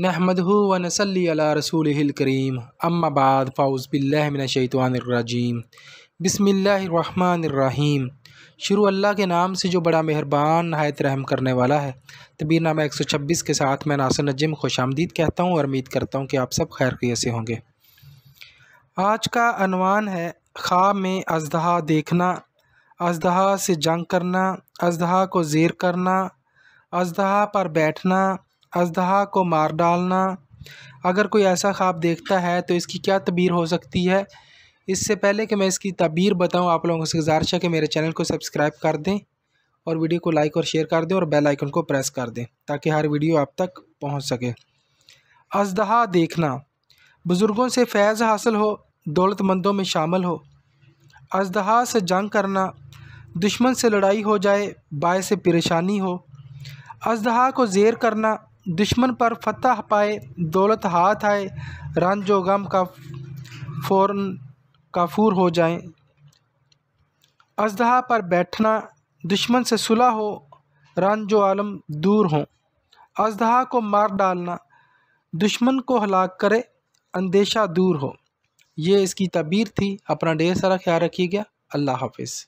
नहमदू व नसली रसूल करीम अम्माबाद फ़ाउज फ़ाउज़बिल्लिनशैतवानरजीम बसमिल्लाम शुरू अल्लाह के नाम से जो बड़ा मेहरबान नहायत रहम करने वाला है तबीरनामा एक सौ छब्बीस के साथ मैं नासर नजम खुश आमदीद कहता हूँ और उम्मीद करता हूँ कि आप सब खैर से होंगे आज का अनवान है ख्वाब में अजहा देखना अजहा से जंग करना अजहा को जेर करना अजहा पर बैठना अजहा को मार डालना अगर कोई ऐसा ख्वाब देखता है तो इसकी क्या तबीर हो सकती है इससे पहले कि मैं इसकी तबीर बताऊं आप लोगों से गुजारिश है कि मेरे चैनल को सब्सक्राइब कर दें और वीडियो को लाइक और शेयर कर दें और बेल आइकन को प्रेस कर दें ताकि हर वीडियो आप तक पहुंच सके अजहा देखना बुज़ुर्गों से फैज़ हासिल हो दौलतमंदों में शामिल हो अजहा से जंग करना दुश्मन से लड़ाई हो जाए बाय से परेशानी हो अजहा को जेर करना दुश्मन पर फतह पाए दौलत हाथ आए रंजो गम का फ़ौर काफूर हो जाए अजहा पर बैठना दुश्मन से सुलह हो रंजो आलम दूर हों अजहा को मार डालना दुश्मन को हलाक करे अंदेशा दूर हो ये इसकी तबीर थी अपना ढेर सारा ख्याल रखिएगा अल्लाह हाफिज़